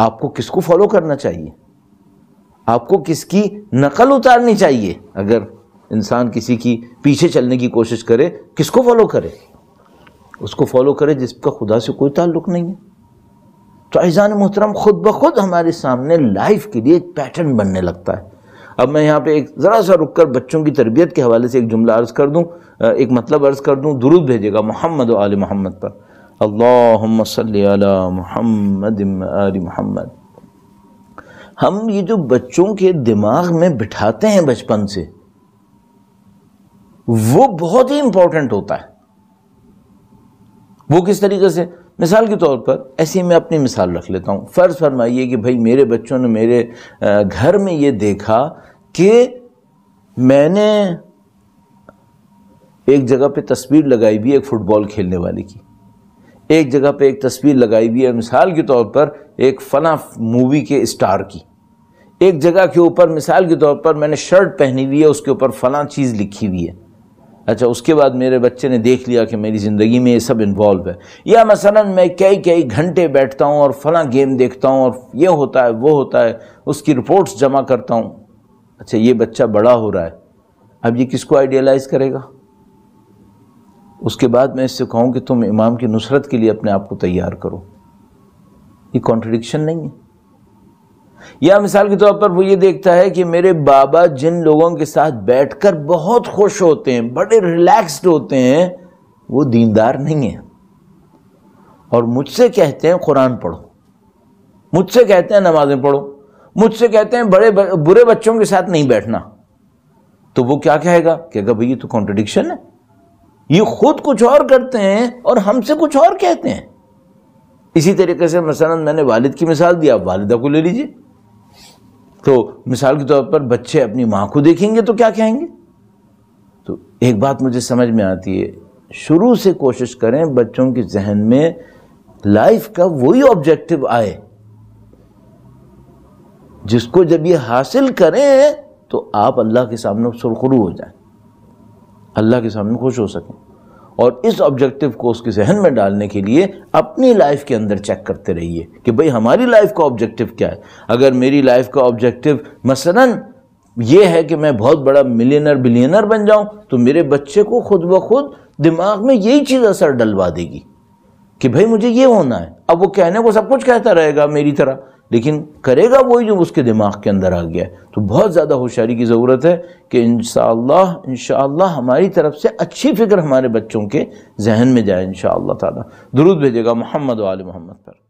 आपको किसको फॉलो करना चाहिए आपको किसकी नकल उतारनी चाहिए अगर इंसान किसी की पीछे चलने की कोशिश करे किसको फॉलो करे उसको फॉलो करे जिसका खुदा से कोई ताल्लुक नहीं है तो ऐजान मोहतरम खुद ब खुद हमारे सामने लाइफ के लिए एक पैटर्न बनने लगता है अब मैं यहाँ पे एक ज़रा सा रुक कर बच्चों की तरबियत के हवाले से एक जुमला अर्ज़ कर दूँ एक मतलब अर्ज़ कर दूँ दुरुद भेजेगा मोहम्मद आल मोहम्मद पर अल्लाहुम्मा सल्ली अला मोहम्मद आल मोहम्मद हम ये जो बच्चों के दिमाग में बिठाते हैं बचपन से वो बहुत ही इम्पोर्टेंट होता है वो किस तरीके से मिसाल के तौर पर ऐसे ही मैं अपनी मिसाल रख लेता हूँ फ़र्ज़ फरमाइए कि भाई मेरे बच्चों ने मेरे घर में ये देखा कि मैंने एक जगह पे तस्वीर लगाई भी एक फ़ुटबॉल खेलने वाले की एक जगह पे एक तस्वीर लगाई हुई है मिसाल के तौर पर एक फ़ना मूवी के स्टार की एक जगह के ऊपर मिसाल के तौर पर मैंने शर्ट पहनी हुई है उसके ऊपर फ़लाँ चीज़ लिखी हुई है अच्छा उसके बाद मेरे बच्चे ने देख लिया कि मेरी ज़िंदगी में ये सब इन्वॉल्व है या मसलन मैं कई कई घंटे बैठता हूँ और फ़लाँ गेम देखता हूँ और ये होता है वो होता है उसकी रिपोर्ट्स जमा करता हूँ अच्छा ये बच्चा बड़ा हो रहा है अब ये किसको आइडियलाइज़ करेगा उसके बाद मैं इससे कहूँ कि तुम इमाम की नुसरत के लिए अपने आप को तैयार करो ये कॉन्ट्रडिक्शन नहीं है या मिसाल के तौर पर वो ये देखता है कि मेरे बाबा जिन लोगों के साथ बैठकर बहुत खुश होते हैं बड़े रिलैक्स्ड होते हैं वो दीनदार नहीं है और मुझसे कहते हैं कुरान पढ़ो मुझसे कहते हैं नमाज़ें पढ़ो मुझसे कहते हैं बड़े बुरे बच्चों के साथ नहीं बैठना तो वो क्या कहेगा कि अगर भाई ये तो कॉन्ट्रडिक्शन है ये खुद कुछ और करते हैं और हमसे कुछ और कहते हैं इसी तरीके से मसलन मैंने वालिद की मिसाल दी आप वालदा को ले लीजिए तो मिसाल के तौर पर बच्चे अपनी माँ को देखेंगे तो क्या कहेंगे तो एक बात मुझे समझ में आती है शुरू से कोशिश करें बच्चों के जहन में लाइफ का वही ऑब्जेक्टिव आए जिसको जब ये हासिल करें तो आप अल्लाह के सामने सुरखरू हो जाए अल्लाह के सामने खुश हो सकें और इस ऑब्जेक्टिव को उसके जहन में डालने के लिए अपनी लाइफ के अंदर चेक करते रहिए कि भाई हमारी लाइफ का ऑब्जेक्टिव क्या है अगर मेरी लाइफ का ऑब्जेक्टिव मसलन ये है कि मैं बहुत बड़ा मिलियनर बिलियनर बन जाऊं तो मेरे बच्चे को खुद ब खुद दिमाग में यही चीज़ असर डलवा देगी कि भाई मुझे ये होना है अब वो कहने को सब कुछ कहता रहेगा मेरी तरह लेकिन करेगा वही जो उसके दिमाग के अंदर आ गया है तो बहुत ज़्यादा होशियारी की ज़रूरत है कि इन इन हमारी तरफ से अच्छी फ़िक्र हमारे बच्चों के जहन में जाए इन ताला दुरुद भेजेगा मोहम्मद वाल मोहम्मद पर